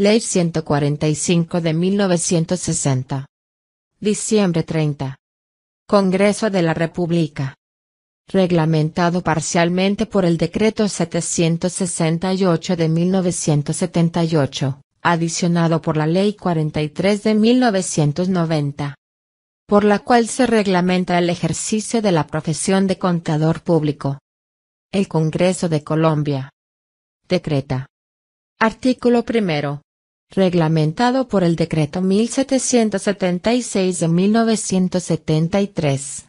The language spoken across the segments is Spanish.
Ley 145 de 1960. Diciembre 30. Congreso de la República. Reglamentado parcialmente por el Decreto 768 de 1978, adicionado por la Ley 43 de 1990 por la cual se reglamenta el ejercicio de la profesión de contador público. El Congreso de Colombia. Decreta. Artículo primero reglamentado por el Decreto 1776 de 1973.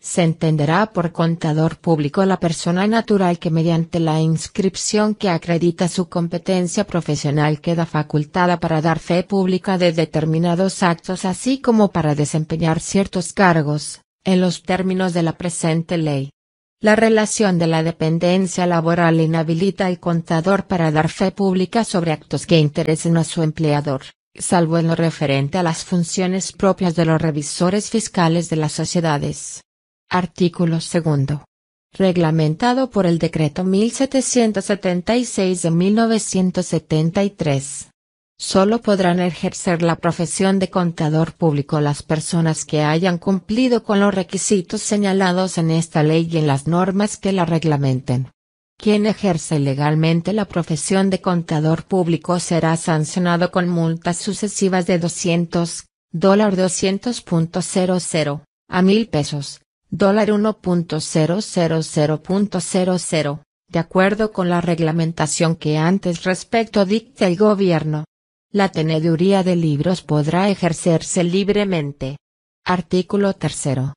Se entenderá por contador público la persona natural que mediante la inscripción que acredita su competencia profesional queda facultada para dar fe pública de determinados actos así como para desempeñar ciertos cargos, en los términos de la presente ley. La relación de la dependencia laboral inhabilita al contador para dar fe pública sobre actos que interesen a su empleador, salvo en lo referente a las funciones propias de los revisores fiscales de las sociedades. Artículo 2. Reglamentado por el Decreto 1776 de 1973. Solo podrán ejercer la profesión de contador público las personas que hayan cumplido con los requisitos señalados en esta ley y en las normas que la reglamenten. Quien ejerce legalmente la profesión de contador público será sancionado con multas sucesivas de 200, dólar 200.00, a 1000 pesos, dólar 1.000.00, de acuerdo con la reglamentación que antes respecto dicta el gobierno. La teneduría de libros podrá ejercerse libremente. Artículo 3.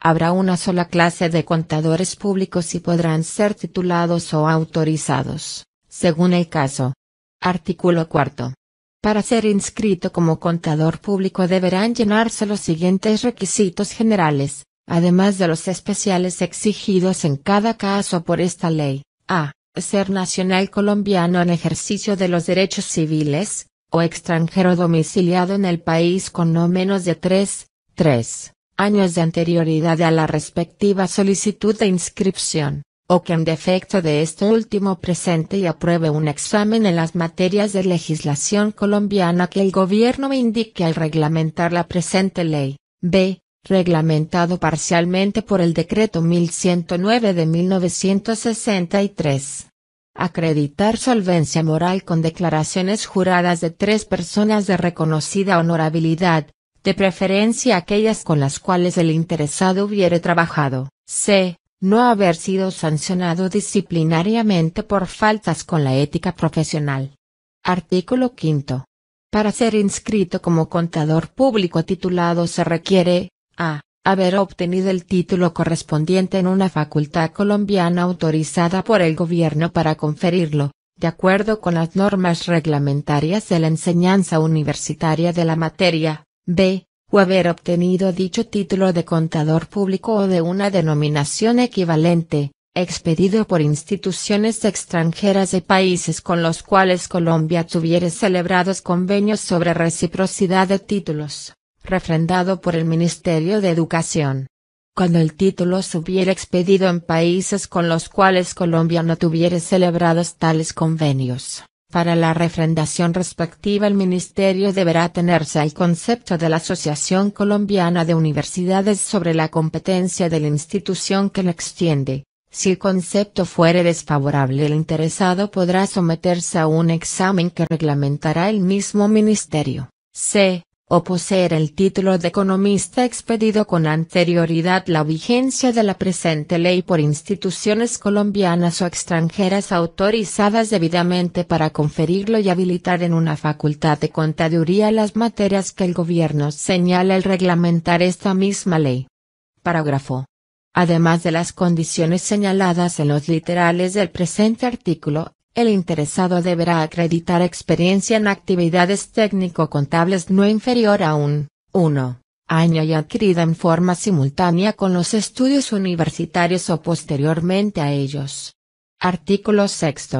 Habrá una sola clase de contadores públicos y podrán ser titulados o autorizados, según el caso. Artículo 4. Para ser inscrito como contador público deberán llenarse los siguientes requisitos generales, además de los especiales exigidos en cada caso por esta ley. A. Ser nacional colombiano en ejercicio de los derechos civiles, o extranjero domiciliado en el país con no menos de tres, tres años de anterioridad a la respectiva solicitud de inscripción, o que en defecto de este último presente y apruebe un examen en las materias de legislación colombiana que el gobierno indique al reglamentar la presente ley. B. Reglamentado parcialmente por el decreto 1109 de 1963. Acreditar solvencia moral con declaraciones juradas de tres personas de reconocida honorabilidad, de preferencia aquellas con las cuales el interesado hubiere trabajado. C. No haber sido sancionado disciplinariamente por faltas con la ética profesional. Artículo 5. Para ser inscrito como contador público titulado se requiere, a haber obtenido el título correspondiente en una facultad colombiana autorizada por el gobierno para conferirlo, de acuerdo con las normas reglamentarias de la enseñanza universitaria de la materia, b, o haber obtenido dicho título de contador público o de una denominación equivalente, expedido por instituciones extranjeras de países con los cuales Colombia tuviera celebrados convenios sobre reciprocidad de títulos refrendado por el Ministerio de Educación. Cuando el título se hubiera expedido en países con los cuales Colombia no tuviera celebrados tales convenios, para la refrendación respectiva el Ministerio deberá tenerse al concepto de la Asociación Colombiana de Universidades sobre la competencia de la institución que la extiende. Si el concepto fuere desfavorable el interesado podrá someterse a un examen que reglamentará el mismo ministerio. C o poseer el título de economista expedido con anterioridad la vigencia de la presente ley por instituciones colombianas o extranjeras autorizadas debidamente para conferirlo y habilitar en una facultad de contaduría las materias que el gobierno señala el reglamentar esta misma ley. Parágrafo. Además de las condiciones señaladas en los literales del presente artículo, el interesado deberá acreditar experiencia en actividades técnico-contables no inferior a un 1. año y adquirida en forma simultánea con los estudios universitarios o posteriormente a ellos. Artículo 6.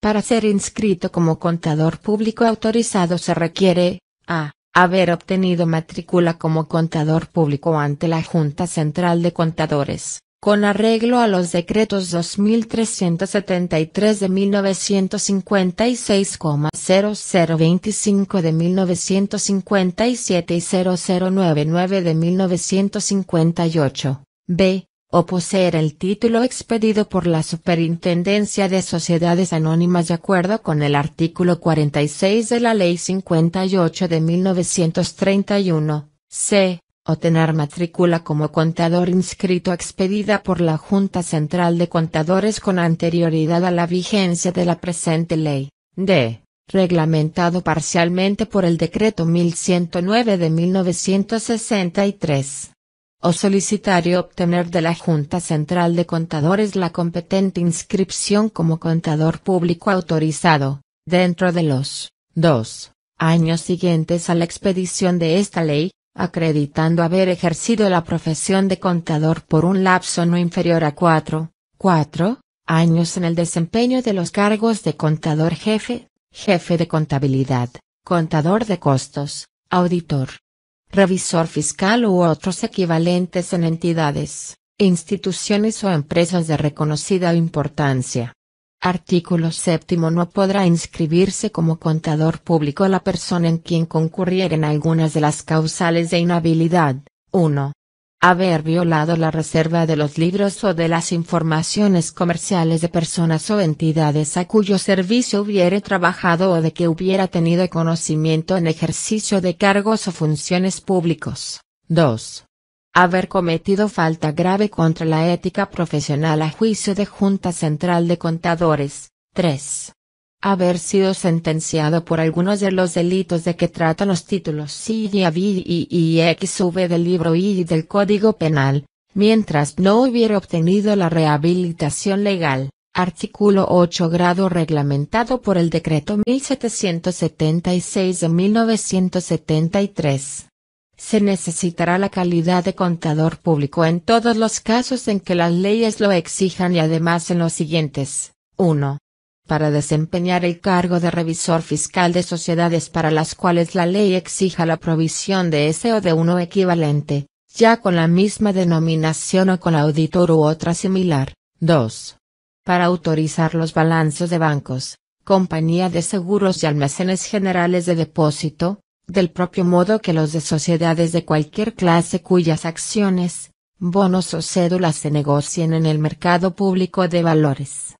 Para ser inscrito como contador público autorizado se requiere, a. Haber obtenido matrícula como contador público ante la Junta Central de Contadores con arreglo a los decretos 2373 de 1956, 0025 de 1957 y 0099 de 1958, b. o poseer el título expedido por la Superintendencia de Sociedades Anónimas de acuerdo con el artículo 46 de la Ley 58 de 1931, c o tener matrícula como contador inscrito expedida por la Junta Central de Contadores con anterioridad a la vigencia de la presente ley, d. reglamentado parcialmente por el Decreto 1109 de 1963 o solicitar y obtener de la Junta Central de Contadores la competente inscripción como contador público autorizado, dentro de los dos años siguientes a la expedición de esta ley, acreditando haber ejercido la profesión de contador por un lapso no inferior a cuatro, cuatro, años en el desempeño de los cargos de contador jefe, jefe de contabilidad, contador de costos, auditor, revisor fiscal u otros equivalentes en entidades, instituciones o empresas de reconocida importancia. Artículo séptimo No podrá inscribirse como contador público la persona en quien concurrieren algunas de las causales de inhabilidad. 1. Haber violado la reserva de los libros o de las informaciones comerciales de personas o entidades a cuyo servicio hubiere trabajado o de que hubiera tenido conocimiento en ejercicio de cargos o funciones públicos. 2 haber cometido falta grave contra la ética profesional a juicio de Junta Central de Contadores. 3. Haber sido sentenciado por algunos de los delitos de que tratan los títulos c y y XV del libro y del Código Penal, mientras no hubiera obtenido la rehabilitación legal. Artículo 8 grado reglamentado por el Decreto 1776 de 1973 se necesitará la calidad de contador público en todos los casos en que las leyes lo exijan y además en los siguientes. 1. Para desempeñar el cargo de revisor fiscal de sociedades para las cuales la ley exija la provisión de ese o de uno equivalente, ya con la misma denominación o con auditor u otra similar. 2. Para autorizar los balances de bancos, compañía de seguros y almacenes generales de depósito, del propio modo que los de sociedades de cualquier clase cuyas acciones, bonos o cédulas se negocien en el mercado público de valores.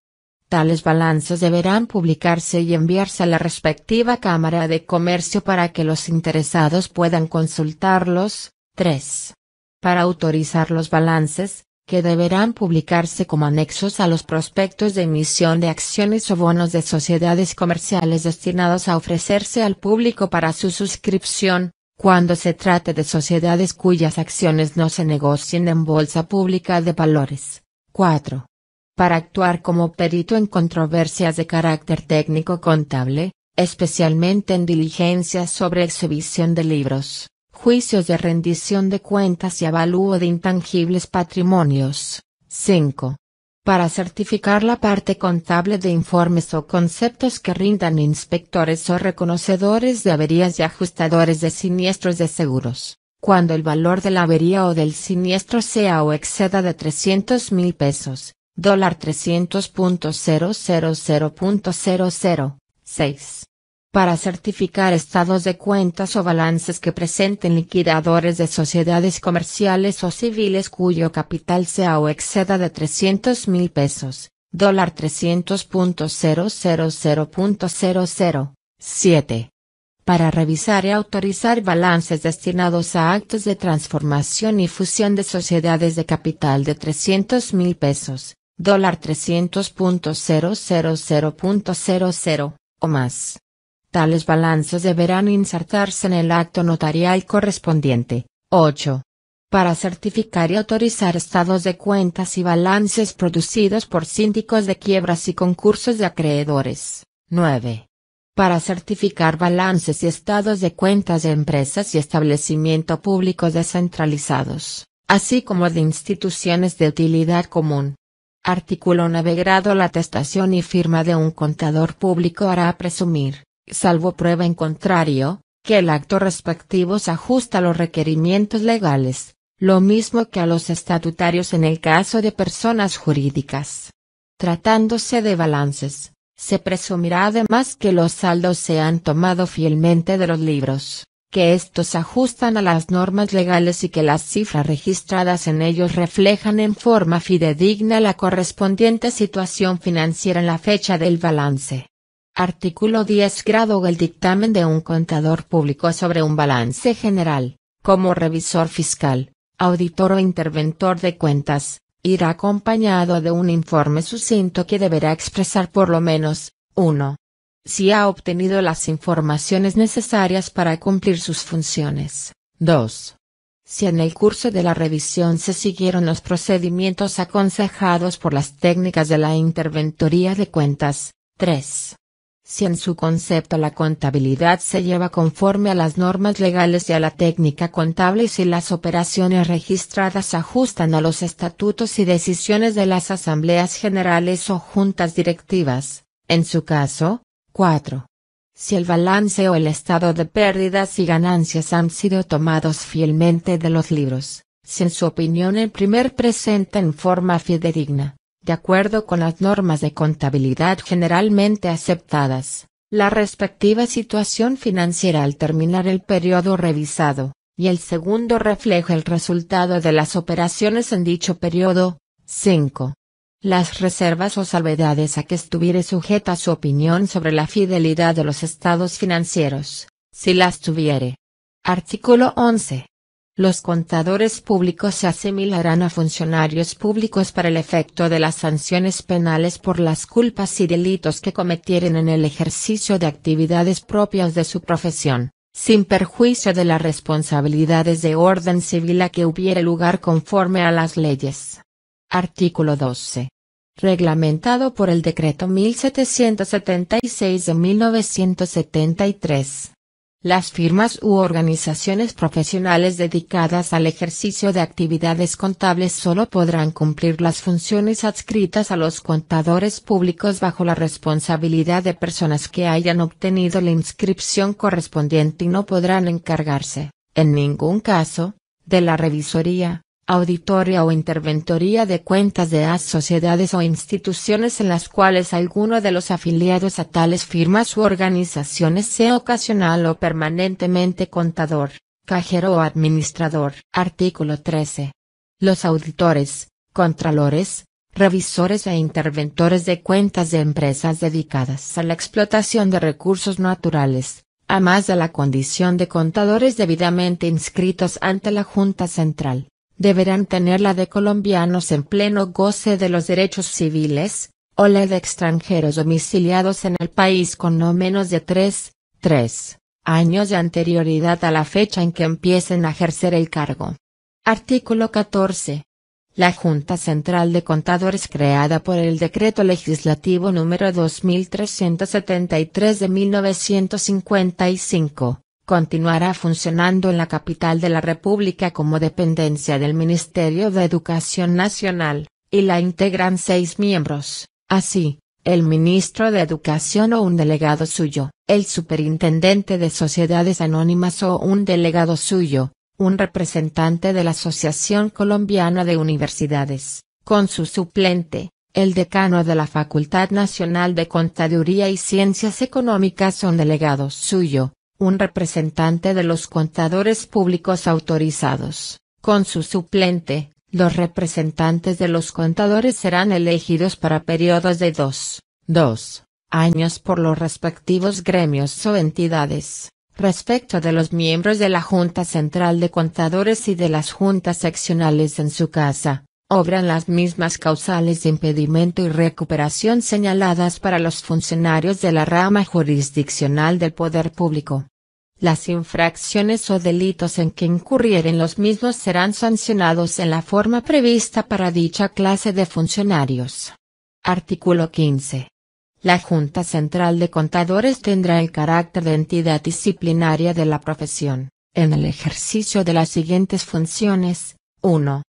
Tales balances deberán publicarse y enviarse a la respectiva Cámara de Comercio para que los interesados puedan consultarlos. 3. Para autorizar los balances, que deberán publicarse como anexos a los prospectos de emisión de acciones o bonos de sociedades comerciales destinados a ofrecerse al público para su suscripción, cuando se trate de sociedades cuyas acciones no se negocien en bolsa pública de valores. 4. Para actuar como perito en controversias de carácter técnico contable, especialmente en diligencias sobre exhibición de libros, Juicios de rendición de cuentas y avalúo de intangibles patrimonios. 5. Para certificar la parte contable de informes o conceptos que rindan inspectores o reconocedores de averías y ajustadores de siniestros de seguros, cuando el valor de la avería o del siniestro sea o exceda de 300 mil pesos, dólar 300.000.00. 6 para certificar estados de cuentas o balances que presenten liquidadores de sociedades comerciales o civiles cuyo capital sea o exceda de 300 mil pesos, dólar 300.000.007. Para revisar y autorizar balances destinados a actos de transformación y fusión de sociedades de capital de 300 mil pesos, dólar 300.000.00 o más. Tales balances deberán insertarse en el acto notarial correspondiente. 8. Para certificar y autorizar estados de cuentas y balances producidos por síndicos de quiebras y concursos de acreedores. 9. Para certificar balances y estados de cuentas de empresas y establecimiento públicos descentralizados, así como de instituciones de utilidad común. Artículo 9 grado La atestación y firma de un contador público hará presumir salvo prueba en contrario, que el acto respectivo se ajusta a los requerimientos legales, lo mismo que a los estatutarios en el caso de personas jurídicas. Tratándose de balances, se presumirá además que los saldos se han tomado fielmente de los libros, que estos ajustan a las normas legales y que las cifras registradas en ellos reflejan en forma fidedigna la correspondiente situación financiera en la fecha del balance. Artículo 10 grado El dictamen de un contador público sobre un balance general, como revisor fiscal, auditor o interventor de cuentas, irá acompañado de un informe sucinto que deberá expresar por lo menos, 1. Si ha obtenido las informaciones necesarias para cumplir sus funciones. 2. Si en el curso de la revisión se siguieron los procedimientos aconsejados por las técnicas de la Interventoría de Cuentas. 3 si en su concepto la contabilidad se lleva conforme a las normas legales y a la técnica contable y si las operaciones registradas ajustan a los estatutos y decisiones de las asambleas generales o juntas directivas, en su caso, 4. Si el balance o el estado de pérdidas y ganancias han sido tomados fielmente de los libros, si en su opinión el primer presenta en forma fidedigna de acuerdo con las normas de contabilidad generalmente aceptadas, la respectiva situación financiera al terminar el periodo revisado, y el segundo refleja el resultado de las operaciones en dicho periodo. 5. Las reservas o salvedades a que estuviere sujeta su opinión sobre la fidelidad de los estados financieros, si las tuviere. Artículo 11. Los contadores públicos se asimilarán a funcionarios públicos para el efecto de las sanciones penales por las culpas y delitos que cometieren en el ejercicio de actividades propias de su profesión, sin perjuicio de las responsabilidades de orden civil a que hubiere lugar conforme a las leyes. Artículo 12 reglamentado por el decreto 1776 de 1973, las firmas u organizaciones profesionales dedicadas al ejercicio de actividades contables solo podrán cumplir las funciones adscritas a los contadores públicos bajo la responsabilidad de personas que hayan obtenido la inscripción correspondiente y no podrán encargarse, en ningún caso, de la revisoría, auditoría o interventoría de cuentas de las sociedades o instituciones en las cuales alguno de los afiliados a tales firmas u organizaciones sea ocasional o permanentemente contador, cajero o administrador. Artículo 13. Los auditores, contralores, revisores e interventores de cuentas de empresas dedicadas a la explotación de recursos naturales, a más de la condición de contadores debidamente inscritos ante la Junta Central deberán tener la de colombianos en pleno goce de los derechos civiles, o la de extranjeros domiciliados en el país con no menos de tres, tres años de anterioridad a la fecha en que empiecen a ejercer el cargo. Artículo 14. La Junta Central de Contadores creada por el Decreto Legislativo número 2373 de 1955, continuará funcionando en la capital de la República como dependencia del Ministerio de Educación Nacional, y la integran seis miembros, así, el ministro de Educación o un delegado suyo, el superintendente de sociedades anónimas o un delegado suyo, un representante de la Asociación Colombiana de Universidades, con su suplente, el decano de la Facultad Nacional de Contaduría y Ciencias Económicas un delegado suyo, un representante de los contadores públicos autorizados, con su suplente, los representantes de los contadores serán elegidos para periodos de dos, dos, años por los respectivos gremios o entidades. Respecto de los miembros de la Junta Central de Contadores y de las juntas seccionales en su casa, obran las mismas causales de impedimento y recuperación señaladas para los funcionarios de la rama jurisdiccional del poder público. Las infracciones o delitos en que incurrieren los mismos serán sancionados en la forma prevista para dicha clase de funcionarios. Artículo 15. La Junta Central de Contadores tendrá el carácter de entidad disciplinaria de la profesión, en el ejercicio de las siguientes funciones. 1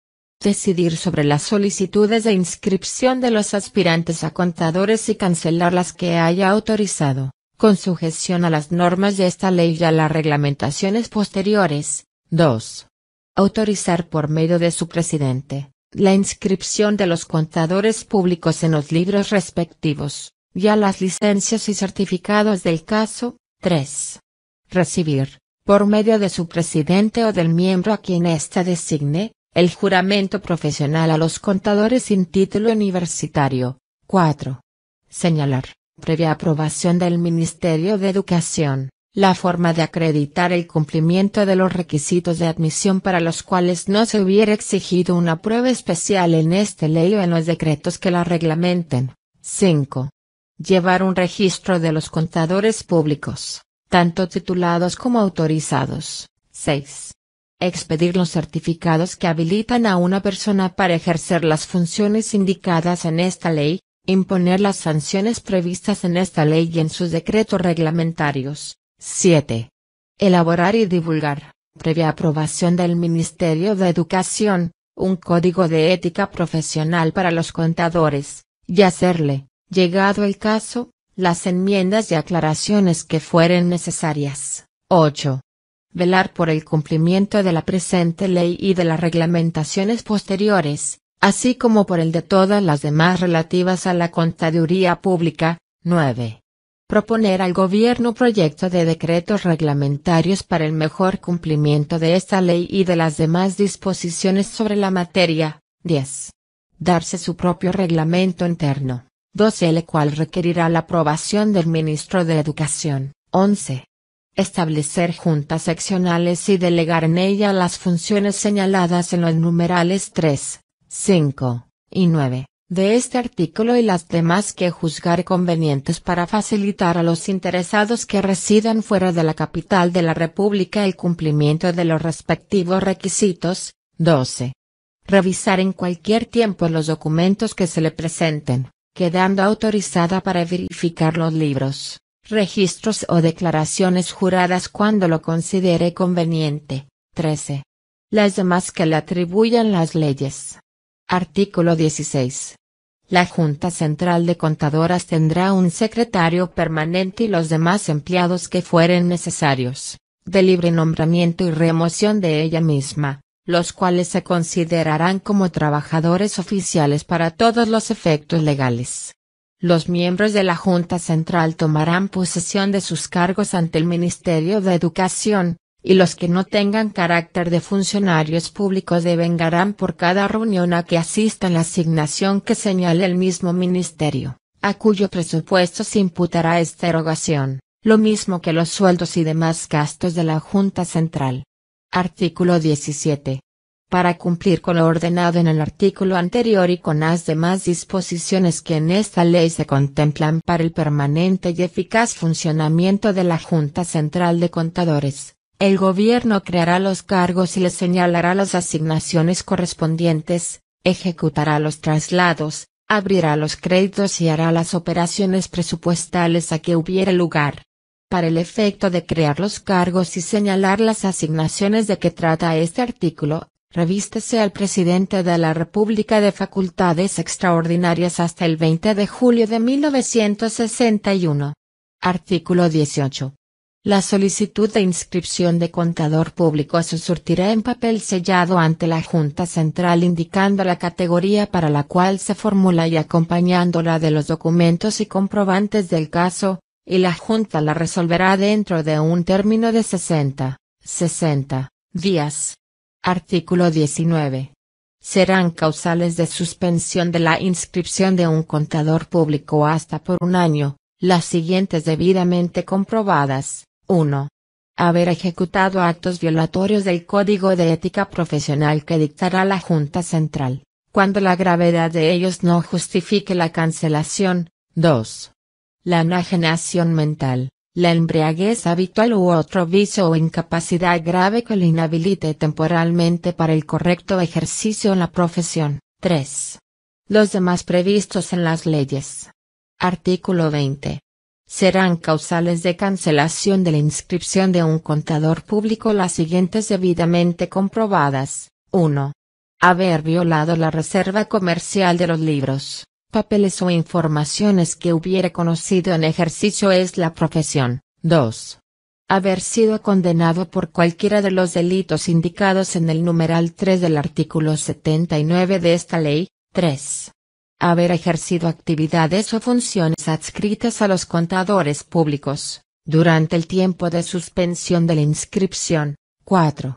decidir sobre las solicitudes de inscripción de los aspirantes a contadores y cancelar las que haya autorizado, con sujeción a las normas de esta ley y a las reglamentaciones posteriores. 2. Autorizar por medio de su presidente, la inscripción de los contadores públicos en los libros respectivos, y a las licencias y certificados del caso. 3. Recibir, por medio de su presidente o del miembro a quien ésta designe, el juramento profesional a los contadores sin título universitario. 4. Señalar, previa aprobación del Ministerio de Educación, la forma de acreditar el cumplimiento de los requisitos de admisión para los cuales no se hubiera exigido una prueba especial en este ley o en los decretos que la reglamenten. 5. Llevar un registro de los contadores públicos, tanto titulados como autorizados. 6. Expedir los certificados que habilitan a una persona para ejercer las funciones indicadas en esta ley, imponer las sanciones previstas en esta ley y en sus decretos reglamentarios. 7. Elaborar y divulgar, previa aprobación del Ministerio de Educación, un código de ética profesional para los contadores, y hacerle, llegado el caso, las enmiendas y aclaraciones que fueren necesarias. 8 velar por el cumplimiento de la presente ley y de las reglamentaciones posteriores, así como por el de todas las demás relativas a la contaduría pública. 9. Proponer al Gobierno proyecto de decretos reglamentarios para el mejor cumplimiento de esta ley y de las demás disposiciones sobre la materia. 10. Darse su propio reglamento interno. 12. El cual requerirá la aprobación del Ministro de Educación. 11 establecer juntas seccionales y delegar en ella las funciones señaladas en los numerales 3, 5 y 9 de este artículo y las demás que juzgar convenientes para facilitar a los interesados que residan fuera de la capital de la República el cumplimiento de los respectivos requisitos. 12. Revisar en cualquier tiempo los documentos que se le presenten, quedando autorizada para verificar los libros, registros o declaraciones juradas cuando lo considere conveniente. 13. Las demás que le atribuyan las leyes. Artículo 16. La Junta Central de Contadoras tendrá un secretario permanente y los demás empleados que fueren necesarios, de libre nombramiento y remoción de ella misma, los cuales se considerarán como trabajadores oficiales para todos los efectos legales los miembros de la Junta Central tomarán posesión de sus cargos ante el Ministerio de Educación, y los que no tengan carácter de funcionarios públicos devengarán por cada reunión a que asistan la asignación que señale el mismo ministerio, a cuyo presupuesto se imputará esta erogación, lo mismo que los sueldos y demás gastos de la Junta Central. Artículo 17 para cumplir con lo ordenado en el artículo anterior y con las demás disposiciones que en esta ley se contemplan para el permanente y eficaz funcionamiento de la Junta Central de Contadores, el Gobierno creará los cargos y le señalará las asignaciones correspondientes, ejecutará los traslados, abrirá los créditos y hará las operaciones presupuestales a que hubiere lugar. Para el efecto de crear los cargos y señalar las asignaciones de que trata este artículo, Revístese al presidente de la República de facultades extraordinarias hasta el 20 de julio de 1961. Artículo 18. La solicitud de inscripción de contador público se surtirá en papel sellado ante la Junta Central indicando la categoría para la cual se formula y acompañándola de los documentos y comprobantes del caso, y la Junta la resolverá dentro de un término de 60, 60 días. Artículo 19. Serán causales de suspensión de la inscripción de un contador público hasta por un año, las siguientes debidamente comprobadas. 1. Haber ejecutado actos violatorios del Código de Ética Profesional que dictará la Junta Central, cuando la gravedad de ellos no justifique la cancelación. 2. La enajenación mental, la embriaguez habitual u otro vicio o incapacidad grave que le inhabilite temporalmente para el correcto ejercicio en la profesión. 3. Los demás previstos en las leyes. Artículo 20. Serán causales de cancelación de la inscripción de un contador público las siguientes debidamente comprobadas. 1. Haber violado la reserva comercial de los libros papeles o informaciones que hubiera conocido en ejercicio es la profesión. 2. Haber sido condenado por cualquiera de los delitos indicados en el numeral 3 del artículo 79 de esta ley. 3. Haber ejercido actividades o funciones adscritas a los contadores públicos, durante el tiempo de suspensión de la inscripción. 4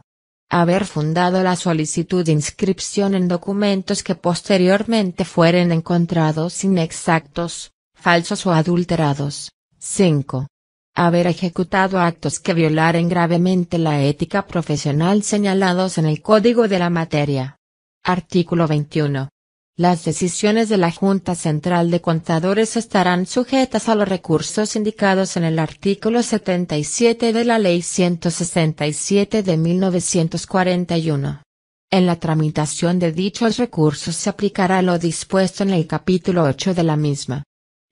haber fundado la solicitud de inscripción en documentos que posteriormente fueren encontrados inexactos, falsos o adulterados. 5. Haber ejecutado actos que violaren gravemente la ética profesional señalados en el Código de la Materia. Artículo 21. Las decisiones de la Junta Central de Contadores estarán sujetas a los recursos indicados en el artículo 77 de la Ley 167 de 1941. En la tramitación de dichos recursos se aplicará lo dispuesto en el capítulo 8 de la misma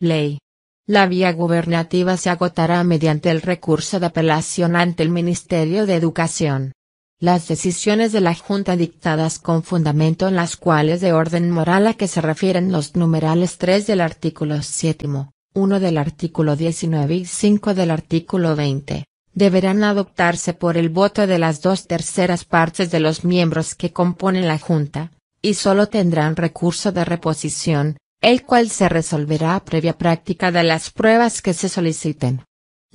ley. La vía gubernativa se agotará mediante el recurso de apelación ante el Ministerio de Educación. Las decisiones de la Junta dictadas con fundamento en las cuales de orden moral a que se refieren los numerales 3 del artículo 7, 1 del artículo 19 y 5 del artículo 20, deberán adoptarse por el voto de las dos terceras partes de los miembros que componen la Junta, y solo tendrán recurso de reposición, el cual se resolverá previa práctica de las pruebas que se soliciten.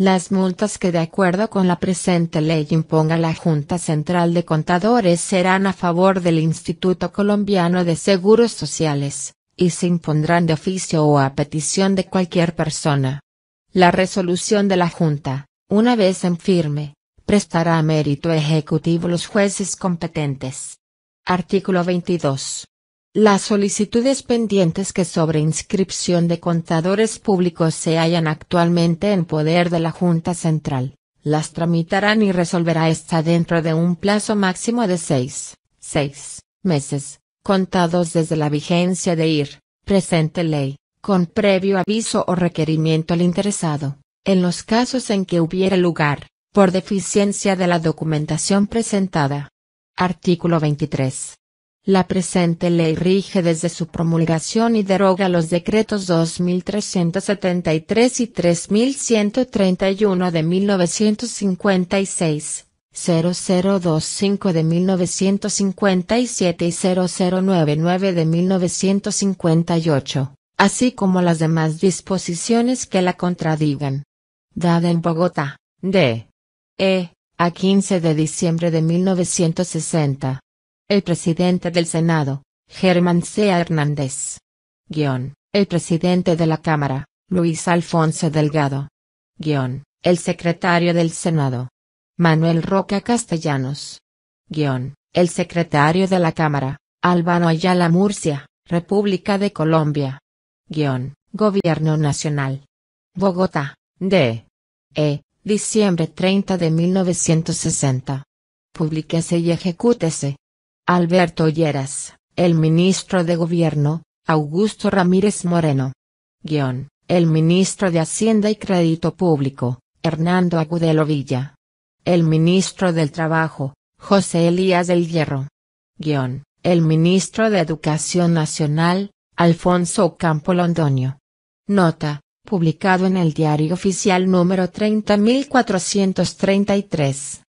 Las multas que de acuerdo con la presente ley imponga la Junta Central de Contadores serán a favor del Instituto Colombiano de Seguros Sociales, y se impondrán de oficio o a petición de cualquier persona. La resolución de la Junta, una vez en firme, prestará a mérito ejecutivo los jueces competentes. Artículo 22. Las solicitudes pendientes que sobre inscripción de contadores públicos se hallan actualmente en poder de la Junta Central, las tramitarán y resolverá esta dentro de un plazo máximo de seis, seis meses, contados desde la vigencia de IR, presente ley, con previo aviso o requerimiento al interesado, en los casos en que hubiera lugar, por deficiencia de la documentación presentada. Artículo 23. La presente ley rige desde su promulgación y deroga los decretos 2373 y 3131 de 1956, 0025 de 1957 y 0099 de 1958, así como las demás disposiciones que la contradigan. Dada en Bogotá, D. E. a 15 de diciembre de 1960. El presidente del Senado, Germán C. Hernández. Guión. El presidente de la Cámara, Luis Alfonso Delgado. Guión. El secretario del Senado, Manuel Roca Castellanos. Guión. El secretario de la Cámara, Álvaro Ayala Murcia, República de Colombia. Guión. Gobierno Nacional. Bogotá, D. E. Diciembre 30 de 1960. Publíquese y ejecútese. Alberto Lleras, el ministro de Gobierno, Augusto Ramírez Moreno. Guión, el ministro de Hacienda y Crédito Público, Hernando Agudelo Villa. El ministro del Trabajo, José Elías del Hierro. Guión, el ministro de Educación Nacional, Alfonso Campo Londoño. Nota, publicado en el Diario Oficial número 30433.